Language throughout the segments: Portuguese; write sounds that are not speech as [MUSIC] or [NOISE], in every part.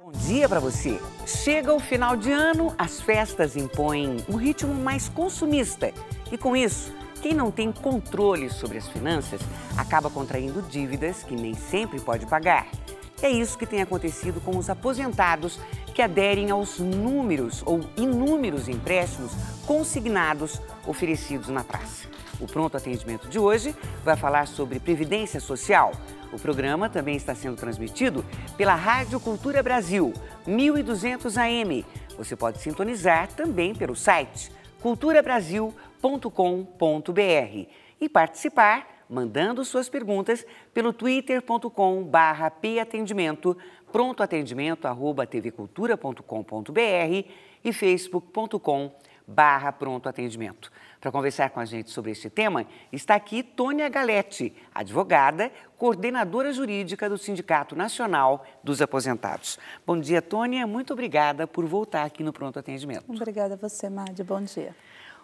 Bom dia para você. Chega o final de ano, as festas impõem um ritmo mais consumista e com isso, quem não tem controle sobre as finanças acaba contraindo dívidas que nem sempre pode pagar. É isso que tem acontecido com os aposentados que aderem aos números ou inúmeros empréstimos consignados oferecidos na praça. O pronto atendimento de hoje vai falar sobre previdência social o programa também está sendo transmitido pela Rádio Cultura Brasil, 1200 AM. Você pode sintonizar também pelo site culturabrasil.com.br e participar mandando suas perguntas pelo twitter.com/barra patendimento, prontoatendimento@tvcultura.com.br e facebook.com/barra prontoatendimento. Para conversar com a gente sobre este tema, está aqui Tônia Galetti, advogada, coordenadora jurídica do Sindicato Nacional dos Aposentados. Bom dia, Tônia. Muito obrigada por voltar aqui no Pronto Atendimento. Obrigada a você, Madi. Bom dia.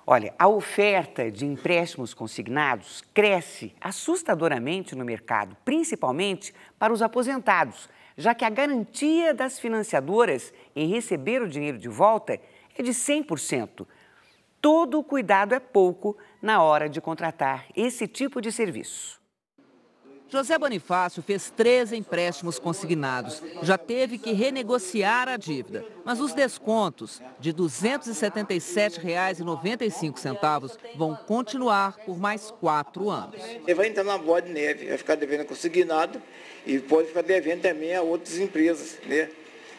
Olha, a oferta de empréstimos consignados cresce assustadoramente no mercado, principalmente para os aposentados, já que a garantia das financiadoras em receber o dinheiro de volta é de 100%, todo o cuidado é pouco na hora de contratar esse tipo de serviço. José Bonifácio fez três empréstimos consignados. Já teve que renegociar a dívida, mas os descontos de R$ 277,95 vão continuar por mais quatro anos. Ele vai entrar na bola de neve, vai ficar devendo consignado e pode ficar devendo também a outras empresas, né?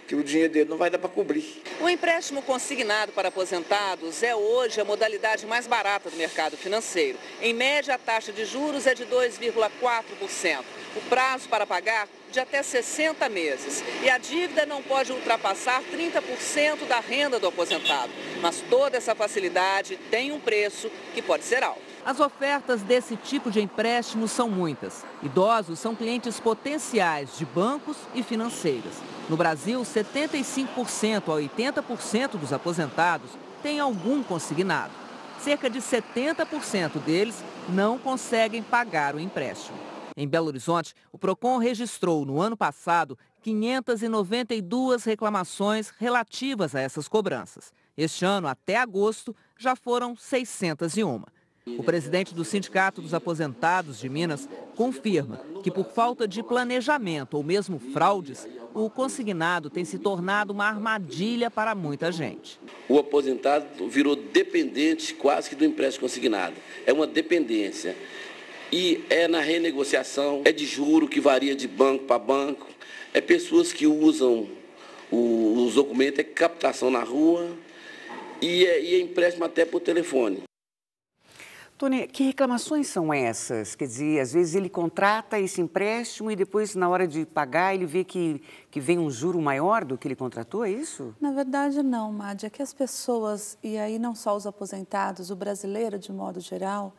que o dinheiro dele não vai dar para cobrir. O empréstimo consignado para aposentados é hoje a modalidade mais barata do mercado financeiro. Em média, a taxa de juros é de 2,4%. O prazo para pagar de até 60 meses. E a dívida não pode ultrapassar 30% da renda do aposentado. Mas toda essa facilidade tem um preço que pode ser alto. As ofertas desse tipo de empréstimo são muitas. Idosos são clientes potenciais de bancos e financeiras. No Brasil, 75% a 80% dos aposentados têm algum consignado. Cerca de 70% deles não conseguem pagar o empréstimo. Em Belo Horizonte, o PROCON registrou no ano passado 592 reclamações relativas a essas cobranças. Este ano, até agosto, já foram 601. O presidente do Sindicato dos Aposentados de Minas confirma que, por falta de planejamento ou mesmo fraudes, o consignado tem se tornado uma armadilha para muita gente. O aposentado virou dependente quase que do empréstimo consignado. É uma dependência. E é na renegociação, é de juro que varia de banco para banco, é pessoas que usam os documentos, é captação na rua e é, e é empréstimo até por telefone. Tony, que reclamações são essas? Quer dizer, às vezes ele contrata esse empréstimo e depois, na hora de pagar, ele vê que, que vem um juro maior do que ele contratou, é isso? Na verdade, não, Madi. É que as pessoas, e aí não só os aposentados, o brasileiro de modo geral,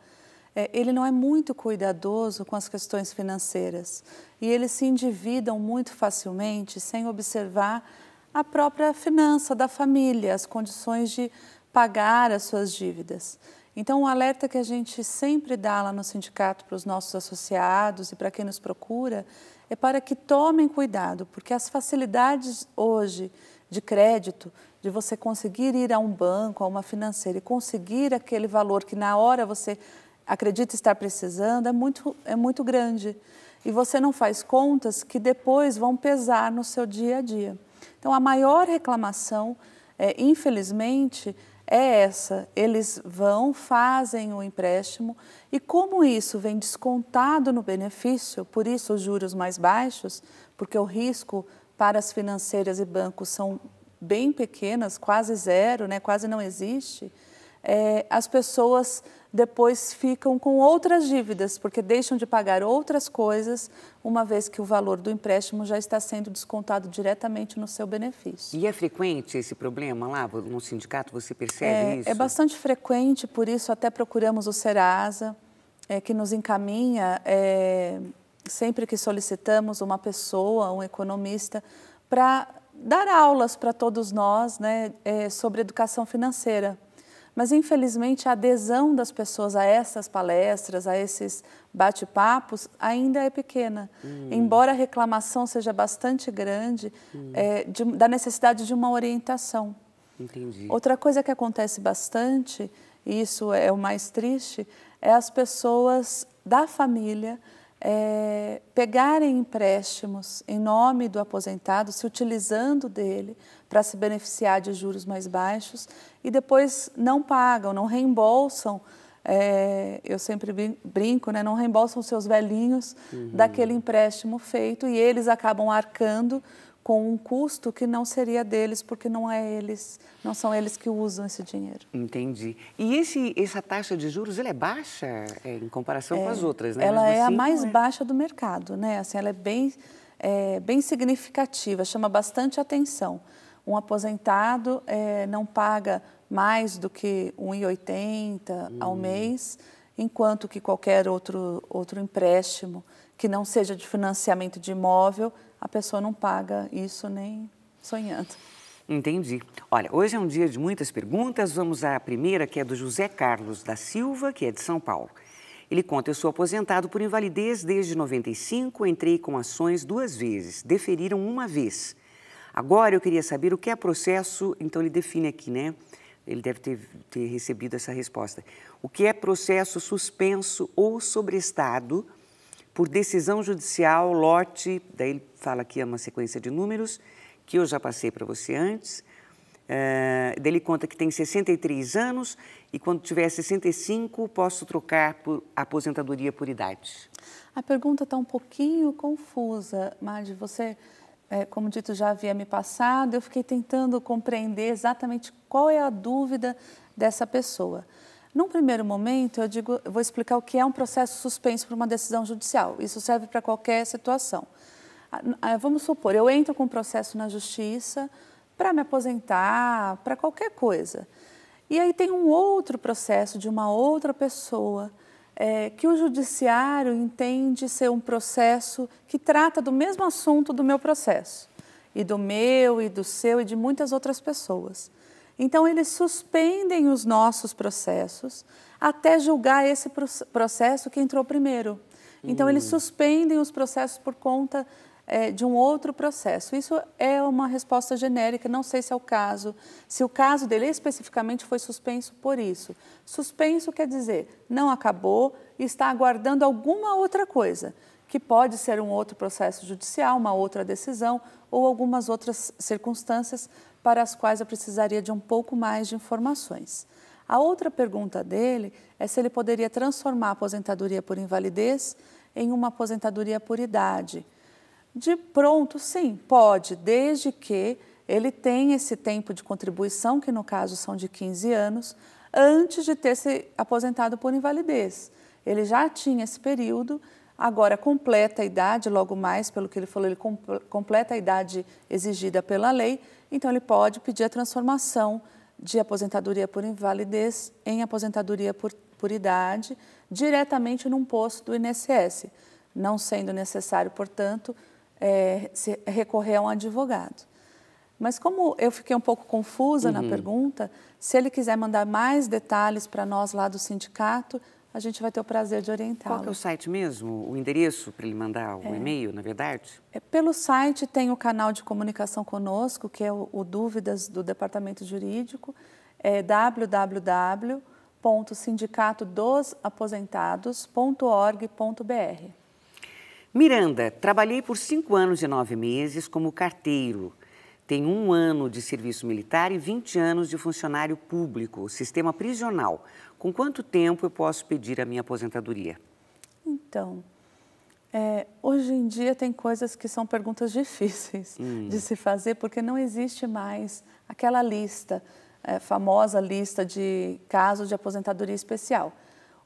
é, ele não é muito cuidadoso com as questões financeiras. E eles se endividam muito facilmente sem observar a própria finança da família, as condições de pagar as suas dívidas. Então, o um alerta que a gente sempre dá lá no sindicato para os nossos associados e para quem nos procura é para que tomem cuidado, porque as facilidades hoje de crédito, de você conseguir ir a um banco, a uma financeira e conseguir aquele valor que na hora você acredita estar precisando, é muito, é muito grande. E você não faz contas que depois vão pesar no seu dia a dia. Então, a maior reclamação, é, infelizmente, é essa. Eles vão, fazem o empréstimo e como isso vem descontado no benefício, por isso os juros mais baixos, porque o risco para as financeiras e bancos são bem pequenas, quase zero, né, quase não existe é, as pessoas depois ficam com outras dívidas, porque deixam de pagar outras coisas, uma vez que o valor do empréstimo já está sendo descontado diretamente no seu benefício. E é frequente esse problema lá no sindicato? Você percebe é, é isso? É bastante frequente, por isso até procuramos o Serasa, é, que nos encaminha, é, sempre que solicitamos uma pessoa, um economista, para dar aulas para todos nós né, é, sobre educação financeira mas infelizmente a adesão das pessoas a essas palestras, a esses bate-papos, ainda é pequena. Hum. Embora a reclamação seja bastante grande, hum. é, de, da necessidade de uma orientação. Entendi. Outra coisa que acontece bastante, e isso é o mais triste, é as pessoas da família é, pegarem empréstimos em nome do aposentado, se utilizando dele para se beneficiar de juros mais baixos e depois não pagam, não reembolsam. É, eu sempre brinco, né, não reembolsam seus velhinhos uhum. daquele empréstimo feito e eles acabam arcando com um custo que não seria deles, porque não é eles, não são eles que usam esse dinheiro. Entendi. E esse, essa taxa de juros, ela é baixa é, em comparação é, com as é, outras, né? Ela Mesmo é assim, a mais é? baixa do mercado, né? Assim, ela é bem, eh, bem significativa, chama bastante atenção. Um aposentado é, não paga mais do que 1,80 hum. ao mês, enquanto que qualquer outro, outro empréstimo que não seja de financiamento de imóvel, a pessoa não paga isso nem sonhando. Entendi. Olha, hoje é um dia de muitas perguntas. Vamos à primeira, que é do José Carlos da Silva, que é de São Paulo. Ele conta: Eu sou aposentado por invalidez desde 95, entrei com ações duas vezes, deferiram uma vez. Agora eu queria saber o que é processo, então ele define aqui, né? Ele deve ter, ter recebido essa resposta. O que é processo suspenso ou sobrestado por decisão judicial, lote, daí ele fala aqui é uma sequência de números, que eu já passei para você antes. É, daí ele conta que tem 63 anos e quando tiver 65 posso trocar por aposentadoria por idade. A pergunta está um pouquinho confusa, Madi. Você é, como dito, já havia me passado, eu fiquei tentando compreender exatamente qual é a dúvida dessa pessoa. Num primeiro momento, eu digo, eu vou explicar o que é um processo suspenso por uma decisão judicial. Isso serve para qualquer situação. Ah, ah, vamos supor, eu entro com um processo na justiça para me aposentar, para qualquer coisa. E aí tem um outro processo de uma outra pessoa é, que o judiciário entende ser um processo que trata do mesmo assunto do meu processo, e do meu, e do seu, e de muitas outras pessoas. Então, eles suspendem os nossos processos até julgar esse processo que entrou primeiro. Então, hum. eles suspendem os processos por conta é, de um outro processo. Isso é uma resposta genérica, não sei se é o caso, se o caso dele especificamente foi suspenso por isso. Suspenso quer dizer não acabou, está aguardando alguma outra coisa, que pode ser um outro processo judicial, uma outra decisão ou algumas outras circunstâncias para as quais eu precisaria de um pouco mais de informações. A outra pergunta dele é se ele poderia transformar a aposentadoria por invalidez em uma aposentadoria por idade de pronto, sim, pode, desde que ele tenha esse tempo de contribuição, que no caso são de 15 anos, antes de ter se aposentado por invalidez. Ele já tinha esse período, agora completa a idade, logo mais, pelo que ele falou, ele completa a idade exigida pela lei, então ele pode pedir a transformação de aposentadoria por invalidez em aposentadoria por, por idade, diretamente num posto do INSS, não sendo necessário, portanto, é, se, recorrer a um advogado. Mas como eu fiquei um pouco confusa uhum. na pergunta, se ele quiser mandar mais detalhes para nós lá do sindicato, a gente vai ter o prazer de orientá-lo. Qual é o site mesmo? O endereço para ele mandar o é. e-mail, na verdade? É, pelo site tem o canal de comunicação conosco, que é o, o Dúvidas do Departamento Jurídico, é www.sindicatodosaposentados.org.br. Miranda, trabalhei por cinco anos e nove meses como carteiro. Tenho um ano de serviço militar e 20 anos de funcionário público, sistema prisional. Com quanto tempo eu posso pedir a minha aposentadoria? Então, é, hoje em dia tem coisas que são perguntas [LAUGHS] difíceis hum. de se fazer, porque não existe mais aquela lista, é, famosa lista de casos de aposentadoria especial.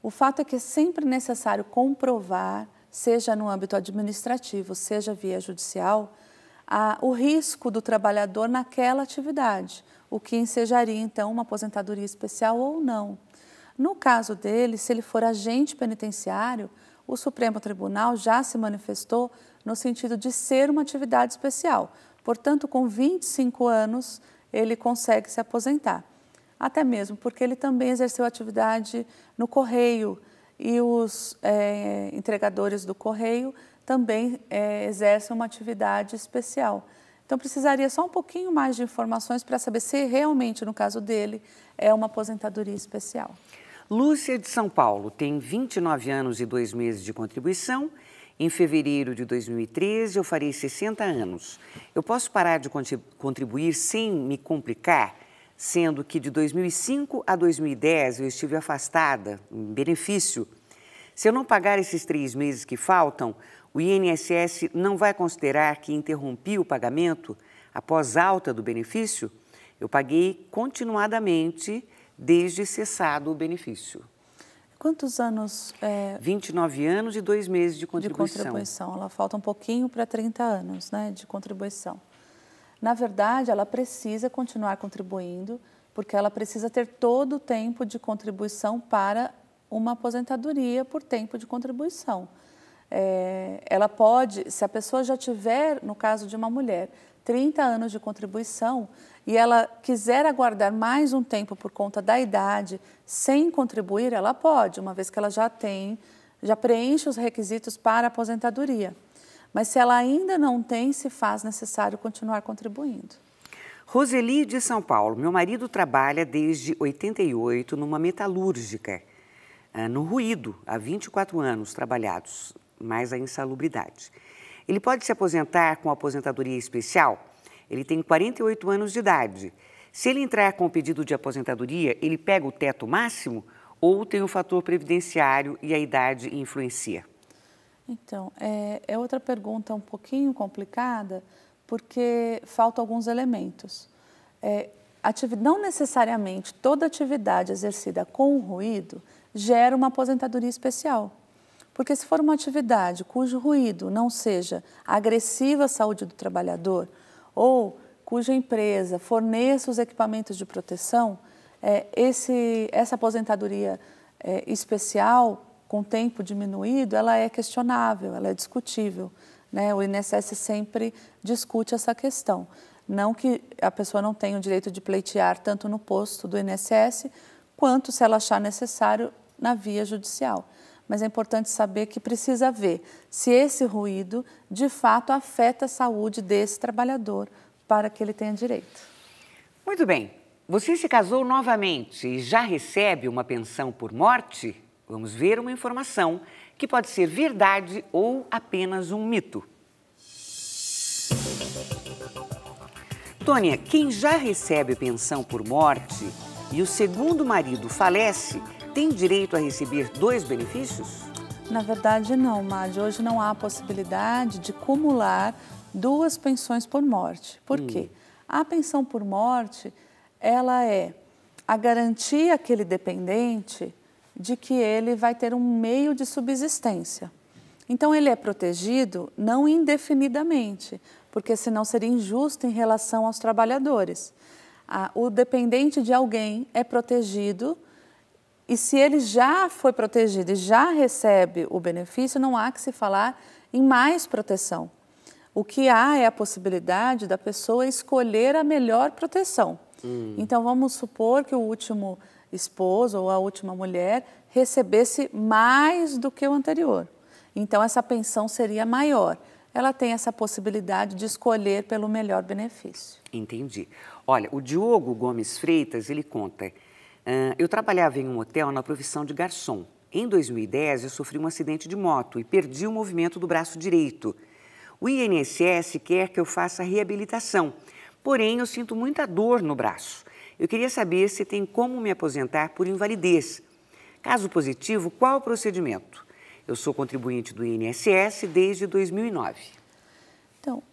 O fato é que é sempre necessário comprovar seja no âmbito administrativo, seja via judicial, a, o risco do trabalhador naquela atividade, o que ensejaria então uma aposentadoria especial ou não. No caso dele, se ele for agente penitenciário, o Supremo Tribunal já se manifestou no sentido de ser uma atividade especial. Portanto, com 25 anos, ele consegue se aposentar. Até mesmo porque ele também exerceu atividade no correio, e os é, entregadores do correio também é, exercem uma atividade especial. Então, precisaria só um pouquinho mais de informações para saber se realmente, no caso dele, é uma aposentadoria especial. Lúcia de São Paulo tem 29 anos e dois meses de contribuição. Em fevereiro de 2013, eu farei 60 anos. Eu posso parar de contribuir sem me complicar? sendo que de 2005 a 2010 eu estive afastada, em benefício. Se eu não pagar esses três meses que faltam, o INSS não vai considerar que interrompi o pagamento após alta do benefício? Eu paguei continuadamente desde cessado o benefício. Quantos anos? É... 29 anos e dois meses de contribuição. De contribuição. Ela falta um pouquinho para 30 anos né, de contribuição na verdade, ela precisa continuar contribuindo, porque ela precisa ter todo o tempo de contribuição para uma aposentadoria por tempo de contribuição. É, ela pode, se a pessoa já tiver, no caso de uma mulher, 30 anos de contribuição e ela quiser aguardar mais um tempo por conta da idade sem contribuir, ela pode, uma vez que ela já tem, já preenche os requisitos para a aposentadoria. Mas se ela ainda não tem, se faz necessário continuar contribuindo. Roseli de São Paulo, meu marido trabalha desde 88 numa metalúrgica, ah, no ruído, há 24 anos trabalhados, mais a insalubridade. Ele pode se aposentar com aposentadoria especial? Ele tem 48 anos de idade. Se ele entrar com o pedido de aposentadoria, ele pega o teto máximo ou tem o um fator previdenciário e a idade influencia? Então, é, é outra pergunta um pouquinho complicada, porque faltam alguns elementos. É, não necessariamente toda atividade exercida com ruído gera uma aposentadoria especial. Porque se for uma atividade cujo ruído não seja agressivo à saúde do trabalhador ou cuja empresa forneça os equipamentos de proteção, é, esse, essa aposentadoria é, especial com tempo diminuído, ela é questionável, ela é discutível. Né? O INSS sempre discute essa questão. Não que a pessoa não tenha o direito de pleitear tanto no posto do INSS, quanto, se ela achar necessário, na via judicial. Mas é importante saber que precisa ver se esse ruído de fato afeta a saúde desse trabalhador para que ele tenha direito. Muito bem. Você se casou novamente e já recebe uma pensão por morte? Vamos ver uma informação que pode ser verdade ou apenas um mito. Tônia, quem já recebe pensão por morte e o segundo marido falece, tem direito a receber dois benefícios? Na verdade, não, Madi. Hoje não há possibilidade de cumular duas pensões por morte. Por hum. quê? A pensão por morte, ela é a garantia aquele dependente de que ele vai ter um meio de subsistência. Então, ele é protegido não indefinidamente, porque senão seria injusto em relação aos trabalhadores. O dependente de alguém é protegido e se ele já foi protegido e já recebe o benefício, não há que se falar em mais proteção. O que há é a possibilidade da pessoa escolher a melhor proteção. Hum. Então, vamos supor que o último esposo ou a última mulher recebesse mais do que o anterior. Então, essa pensão seria maior. Ela tem essa possibilidade de escolher pelo melhor benefício. Entendi. Olha, o Diogo Gomes Freitas, ele conta: ah, eu trabalhava em um hotel na profissão de garçom. Em 2010, eu sofri um acidente de moto e perdi o movimento do braço direito. O INSS quer que eu faça reabilitação, porém eu sinto muita dor no braço. Eu queria saber se tem como me aposentar por invalidez. Caso positivo, qual o procedimento? Eu sou contribuinte do INSS desde 2009. Então,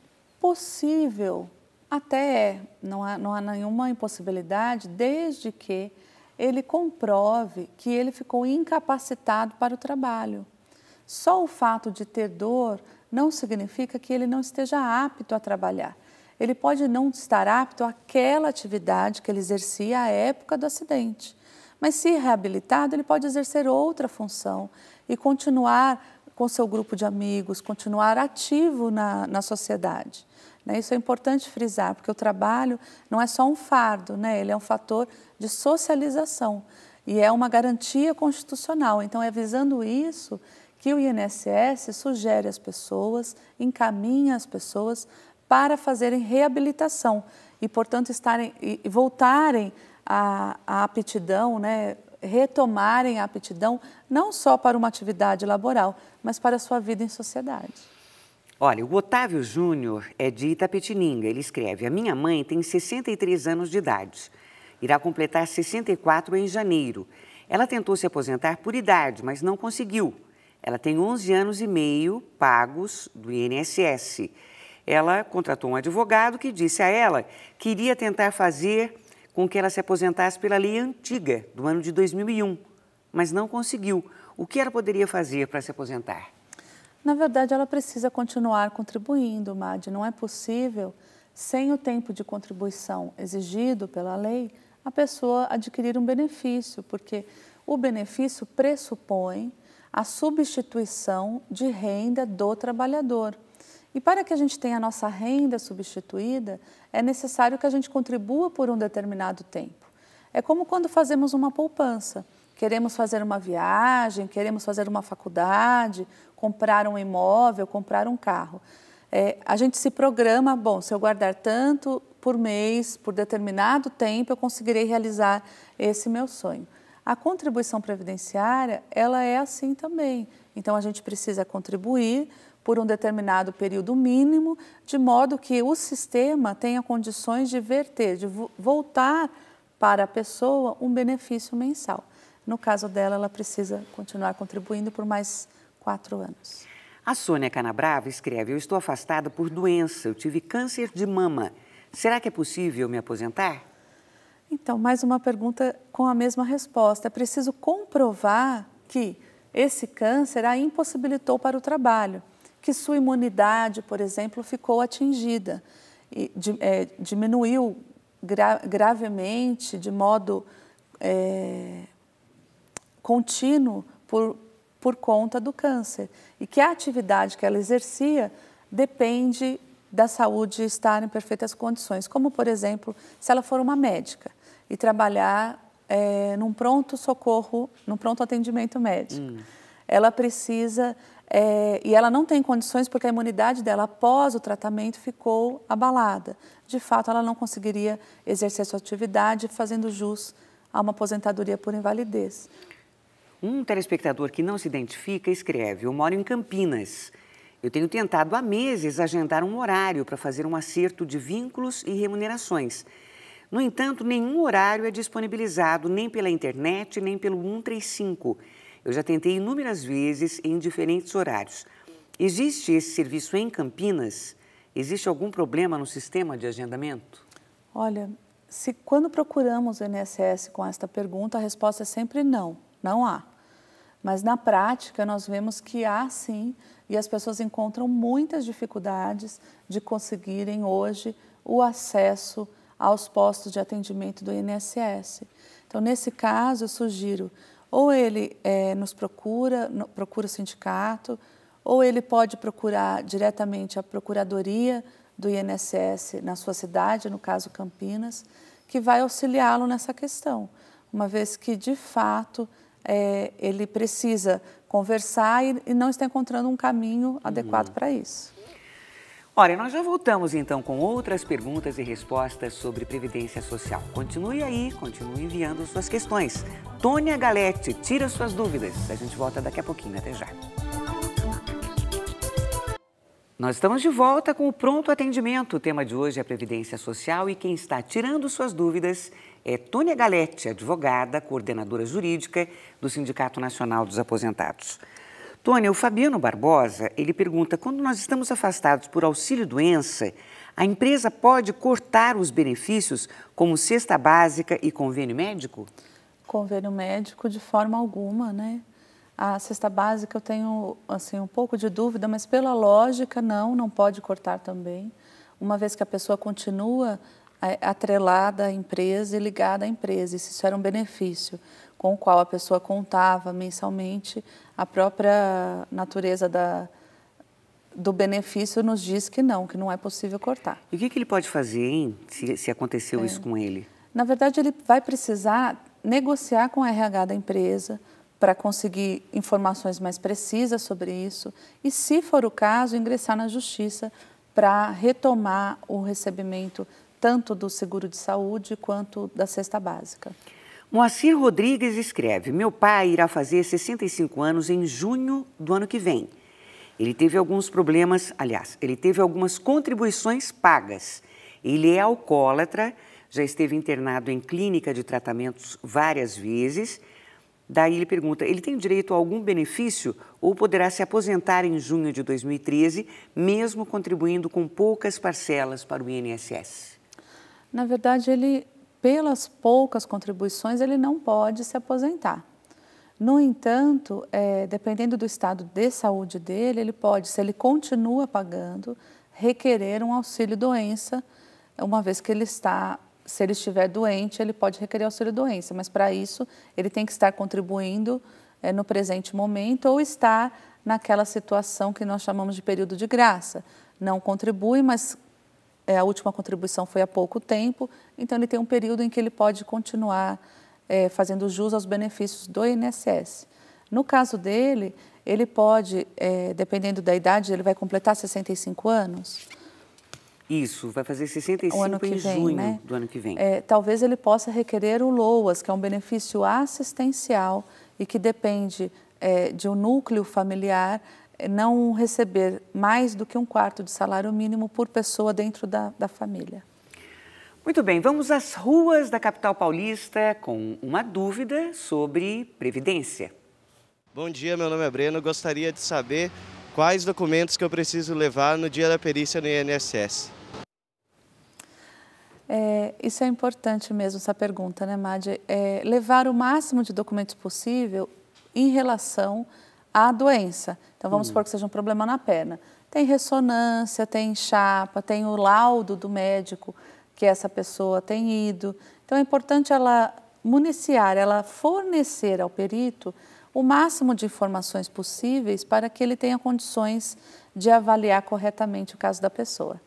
possível até é, não há, não há nenhuma impossibilidade, desde que ele comprove que ele ficou incapacitado para o trabalho. Só o fato de ter dor não significa que ele não esteja apto a trabalhar ele pode não estar apto àquela atividade que ele exercia à época do acidente. Mas se reabilitado, ele pode exercer outra função e continuar com seu grupo de amigos, continuar ativo na, na sociedade. Né? Isso é importante frisar, porque o trabalho não é só um fardo, né? ele é um fator de socialização e é uma garantia constitucional. Então, é visando isso que o INSS sugere às pessoas, encaminha as pessoas para fazerem reabilitação e, portanto, estarem e voltarem à, à aptidão, né, retomarem a aptidão não só para uma atividade laboral, mas para a sua vida em sociedade. Olha, o Otávio Júnior é de Itapetininga. Ele escreve: A minha mãe tem 63 anos de idade. Irá completar 64 em janeiro. Ela tentou se aposentar por idade, mas não conseguiu. Ela tem 11 anos e meio pagos do INSS ela contratou um advogado que disse a ela que iria tentar fazer com que ela se aposentasse pela lei antiga do ano de 2001, mas não conseguiu. O que ela poderia fazer para se aposentar? Na verdade, ela precisa continuar contribuindo, Mad. Não é possível, sem o tempo de contribuição exigido pela lei, a pessoa adquirir um benefício, porque o benefício pressupõe a substituição de renda do trabalhador. E para que a gente tenha a nossa renda substituída, é necessário que a gente contribua por um determinado tempo. É como quando fazemos uma poupança. Queremos fazer uma viagem, queremos fazer uma faculdade, comprar um imóvel, comprar um carro. É, a gente se programa, bom, se eu guardar tanto por mês, por determinado tempo, eu conseguirei realizar esse meu sonho. A contribuição previdenciária, ela é assim também. Então, a gente precisa contribuir por um determinado período mínimo, de modo que o sistema tenha condições de verter, de voltar para a pessoa um benefício mensal. No caso dela, ela precisa continuar contribuindo por mais quatro anos. A Sônia Canabrava escreve: Eu estou afastada por doença, eu tive câncer de mama. Será que é possível me aposentar? Então, mais uma pergunta com a mesma resposta. É preciso comprovar que esse câncer a impossibilitou para o trabalho que sua imunidade, por exemplo, ficou atingida, e, de, é, diminuiu gra gravemente, de modo é, contínuo, por, por conta do câncer. E que a atividade que ela exercia depende da saúde estar em perfeitas condições, como, por exemplo, se ela for uma médica e trabalhar é, num pronto socorro, num pronto atendimento médico. Hum ela precisa é, e ela não tem condições porque a imunidade dela após o tratamento ficou abalada. De fato, ela não conseguiria exercer sua atividade fazendo jus a uma aposentadoria por invalidez. Um telespectador que não se identifica escreve: Eu moro em Campinas. Eu tenho tentado há meses agendar um horário para fazer um acerto de vínculos e remunerações. No entanto, nenhum horário é disponibilizado nem pela internet, nem pelo 135. Eu já tentei inúmeras vezes em diferentes horários. Existe esse serviço em Campinas? Existe algum problema no sistema de agendamento? Olha, se quando procuramos o INSS com esta pergunta, a resposta é sempre não, não há. Mas na prática nós vemos que há sim, e as pessoas encontram muitas dificuldades de conseguirem hoje o acesso aos postos de atendimento do INSS. Então, nesse caso, eu sugiro ou ele é, nos procura, no, procura o sindicato, ou ele pode procurar diretamente a Procuradoria do INSS na sua cidade, no caso Campinas, que vai auxiliá-lo nessa questão, uma vez que, de fato, é, ele precisa conversar e, e, não está encontrando um caminho adequado uhum. para isso. Olha, nós já voltamos então com outras perguntas e respostas sobre Previdência Social. Continue aí, continue enviando suas questões. Tônia Galete, tira suas dúvidas. A gente volta daqui a pouquinho. Até já. Nós estamos de volta com o Pronto Atendimento. O tema de hoje é Previdência Social e quem está tirando suas dúvidas é Tônia Galete, advogada, coordenadora jurídica do Sindicato Nacional dos Aposentados. Tônia, o Fabiano Barbosa, ele pergunta, quando nós estamos afastados por auxílio-doença, a empresa pode cortar os benefícios como cesta básica e convênio médico? Convênio médico de forma alguma, né? A cesta básica eu tenho, assim, um pouco de dúvida, mas pela lógica, não, não pode cortar também. Uma vez que a pessoa continua é, atrelada à empresa e ligada à empresa, e se isso era um benefício com o qual a pessoa contava mensalmente, a própria natureza da, do benefício nos diz que não, que não é possível cortar. E o que, que ele pode fazer, hein, se, se aconteceu é. isso com ele? Na verdade, ele vai precisar negociar com a RH da empresa para conseguir informações mais precisas sobre isso e, se for o caso, ingressar na justiça para retomar o recebimento tanto do seguro de saúde quanto da cesta básica. Moacir Rodrigues escreve: Meu pai irá fazer 65 anos em junho do ano que vem. Ele teve alguns problemas, aliás, ele teve algumas contribuições pagas. Ele é alcoólatra, já esteve internado em clínica de tratamentos várias vezes. Daí ele pergunta: ele tem direito a algum benefício ou poderá se aposentar em junho de 2013, mesmo contribuindo com poucas parcelas para o INSS? Na verdade, ele pelas poucas contribuições, ele não pode se aposentar. No entanto, é, dependendo do estado de saúde dele, ele pode, se ele continua pagando, requerer um auxílio doença, uma vez que ele está, se ele estiver doente, ele pode requerer auxílio doença, mas para isso ele tem que estar contribuindo é, no presente momento ou estar naquela situação que nós chamamos de período de graça. Não contribui, mas é, a última contribuição foi há pouco tempo, então ele tem um período em que ele pode continuar é, fazendo jus aos benefícios do INSS. No caso dele, ele pode, é, dependendo da idade, ele vai completar 65 anos. Isso, vai fazer 65 o ano em vem, junho né? do ano que vem. É, talvez ele possa requerer o LOAS, que é um benefício assistencial e que depende é, de um núcleo familiar não receber mais do que um quarto de salário mínimo por pessoa dentro da, da família. Muito bem, vamos às ruas da capital paulista com uma dúvida sobre previdência. Bom dia, meu nome é Breno. Gostaria de saber quais documentos que eu preciso levar no dia da perícia no INSS. É, isso é importante mesmo, essa pergunta, né, Madi? É, levar o máximo de documentos possível em relação a doença. Então, vamos uhum. supor que seja um problema na perna. Tem ressonância, tem chapa, tem o laudo do médico que essa pessoa tem ido. Então, é importante ela municiar, ela fornecer ao perito o máximo de informações possíveis para que ele tenha condições de avaliar corretamente o caso da pessoa.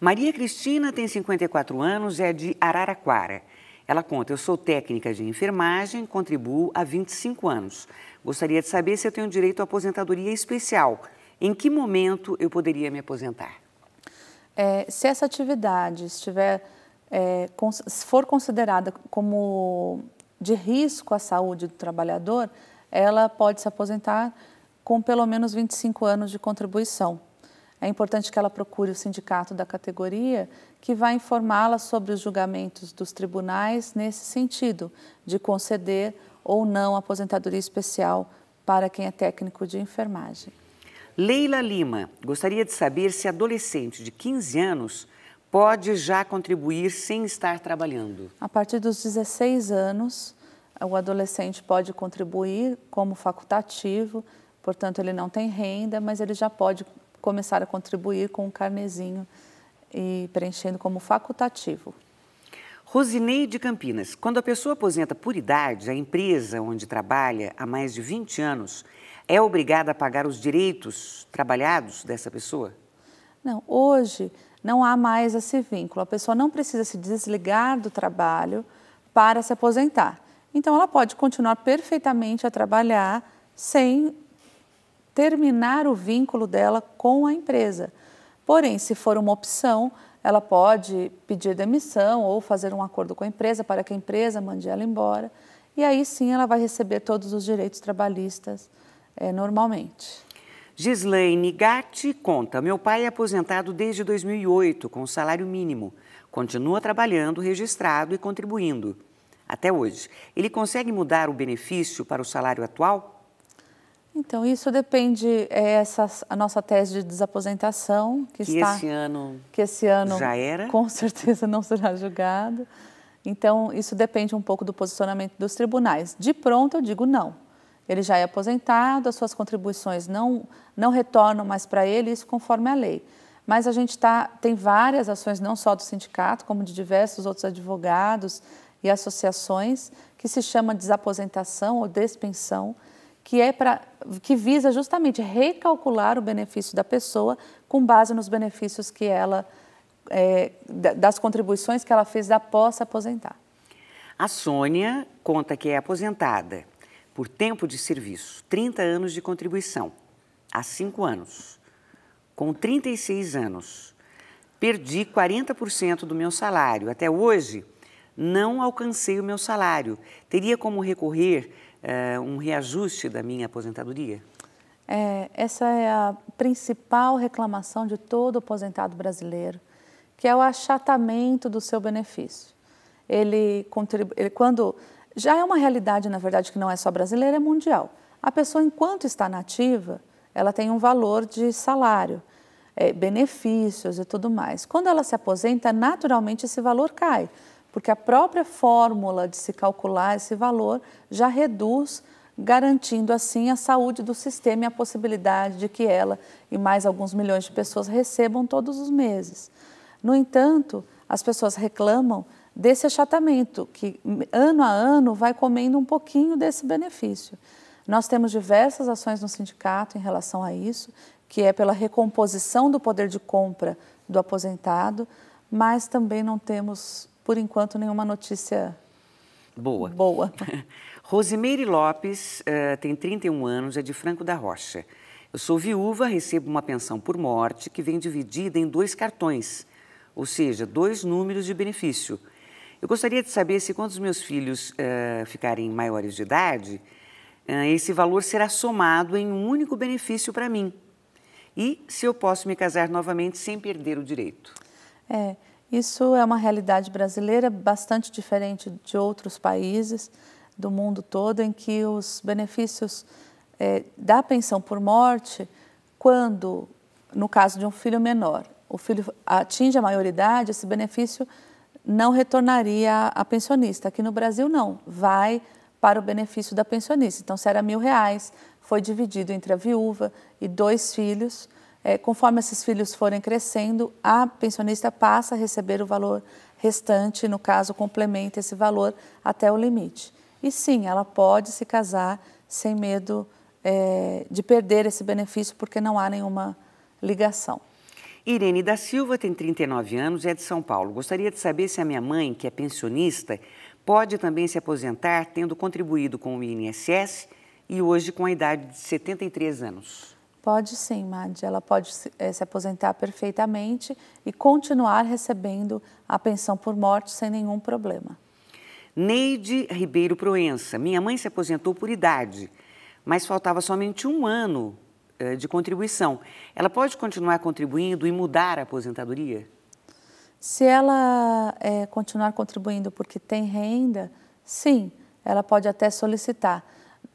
Maria Cristina tem 54 anos, é de Araraquara. Ela conta: Eu sou técnica de enfermagem, contribuo há 25 anos. Gostaria de saber se eu tenho direito à aposentadoria especial. Em que momento eu poderia me aposentar? É, se essa atividade estiver, é, se for considerada como de risco à saúde do trabalhador, ela pode se aposentar com pelo menos 25 anos de contribuição. É importante que ela procure o sindicato da categoria, que vai informá-la sobre os julgamentos dos tribunais nesse sentido, de conceder ou não aposentadoria especial para quem é técnico de enfermagem. Leila Lima gostaria de saber se adolescente de 15 anos pode já contribuir sem estar trabalhando. A partir dos 16 anos, o adolescente pode contribuir como facultativo, portanto, ele não tem renda, mas ele já pode começar a contribuir com um carnezinho e preenchendo como facultativo. Rosinei de Campinas. Quando a pessoa aposenta por idade, a empresa onde trabalha há mais de 20 anos é obrigada a pagar os direitos trabalhados dessa pessoa? Não, hoje não há mais esse vínculo. A pessoa não precisa se desligar do trabalho para se aposentar. Então, ela pode continuar perfeitamente a trabalhar sem terminar o vínculo dela com a empresa. Porém, se for uma opção, ela pode pedir demissão ou fazer um acordo com a empresa para que a empresa mande ela embora. E aí sim ela vai receber todos os direitos trabalhistas é, normalmente. Gislaine Gatti conta: Meu pai é aposentado desde 2008 com salário mínimo. Continua trabalhando, registrado e contribuindo. Até hoje. Ele consegue mudar o benefício para o salário atual? Então, isso depende, é essa a nossa tese de desaposentação, que, que está... Esse ano que esse ano... Já era? Com certeza não será julgado. Então, isso depende um pouco do posicionamento dos tribunais. De pronto, eu digo não. Ele já é aposentado, as suas contribuições não, não retornam mais para ele, isso conforme a lei. Mas a gente tá, tem várias ações, não só do sindicato, como de diversos outros advogados e associações, que se chama desaposentação ou despensão, que é para que visa justamente recalcular o benefício da pessoa com base nos benefícios que ela é, das contribuições que ela fez após se aposentar. A Sônia conta que é aposentada por tempo de serviço, 30 anos de contribuição, há 5 anos. Com 36 anos, perdi 40% do meu salário. Até hoje, não alcancei o meu salário. Teria como recorrer uh, um reajuste da minha aposentadoria? É, essa é a principal reclamação de todo aposentado brasileiro, que é o achatamento do seu benefício. Ele, ele quando já é uma realidade, na verdade, que não é só brasileira, é mundial. A pessoa, enquanto está nativa, ela tem um valor de salário, é, benefícios e tudo mais. Quando ela se aposenta, naturalmente esse valor cai porque a própria fórmula de se calcular esse valor já reduz, garantindo assim a saúde do sistema e a possibilidade de que ela e mais alguns milhões de pessoas recebam todos os meses. No entanto, as pessoas reclamam desse achatamento, que hum, ano a ano vai comendo um pouquinho desse benefício. Nós temos diversas ações no sindicato em relação a isso, que é pela recomposição do poder de compra do aposentado, mas também não temos por enquanto, nenhuma notícia boa. boa. [LAUGHS] Rosimeire Lopes uh, tem 31 anos, é de Franco da Rocha. Eu sou viúva, recebo uma pensão por morte que vem dividida em dois cartões, ou seja, dois números de benefício. Eu gostaria de saber se, quando os meus filhos uh, ficarem maiores de idade, uh, esse valor será somado em um único benefício para mim. E se eu posso me casar novamente sem perder o direito. É. Isso é uma realidade brasileira bastante diferente de outros países do mundo todo, em que os benefícios é, da pensão por morte, quando, no caso de um filho menor, o filho atinge a maioridade, esse benefício não retornaria à pensionista. Aqui no Brasil, não. Vai para o benefício da pensionista. Então, se era mil reais, foi dividido entre a viúva e dois filhos, é, conforme esses filhos forem crescendo, a pensionista passa a receber o valor restante, no caso, complementa esse valor até o limite. E sim, ela pode se casar sem medo é, de perder esse benefício, porque não há nenhuma ligação. Irene da Silva tem 39 anos e é de São Paulo. Gostaria de saber se a minha mãe, que é pensionista, pode também se aposentar tendo contribuído com o INSS e hoje com a idade de 73 anos. Pode sim, Mad. Ela pode se, é, se aposentar perfeitamente e continuar recebendo a pensão por morte sem nenhum problema. Neide Ribeiro Proença. Minha mãe se aposentou por idade, mas faltava somente um ano eh, de contribuição. Ela pode continuar contribuindo e mudar a aposentadoria? Se ela eh, continuar contribuindo porque tem renda, sim, ela pode até solicitar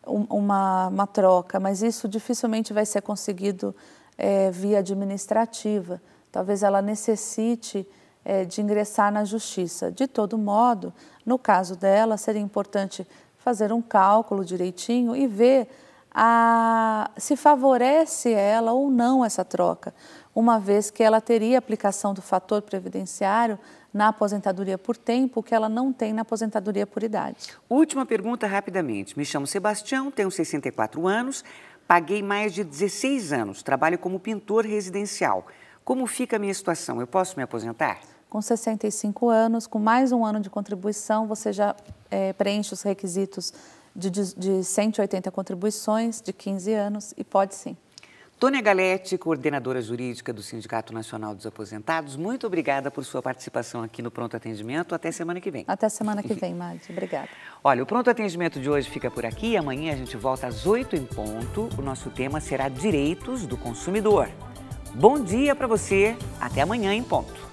uma, uma troca, mas isso dificilmente vai ser conseguido é, via administrativa. Talvez ela necessite é, de ingressar na justiça. De todo modo, no caso dela, seria importante fazer um cálculo direitinho e ver a, se favorece ela ou não essa troca, uma vez que ela teria aplicação do fator previdenciário na aposentadoria por tempo que ela não tem na aposentadoria por idade. Última pergunta rapidamente. Me chamo Sebastião, tenho 64 anos, paguei mais de 16 anos, trabalho como pintor residencial. Como fica a minha situação? Eu posso me aposentar? Com 65 anos, com mais um ano de contribuição, você já é, preenche os requisitos de, de 180 contribuições de 15 anos e pode sim. Tônia Galete, coordenadora jurídica do Sindicato Nacional dos Aposentados, muito obrigada por sua participação aqui no Pronto Atendimento. Até semana que vem. Até semana que vem, Mari. Obrigada. Olha, o Pronto Atendimento de hoje fica por aqui. Amanhã a gente volta às 8 em ponto. O nosso tema será Direitos do Consumidor. Bom dia para você. Até amanhã em ponto.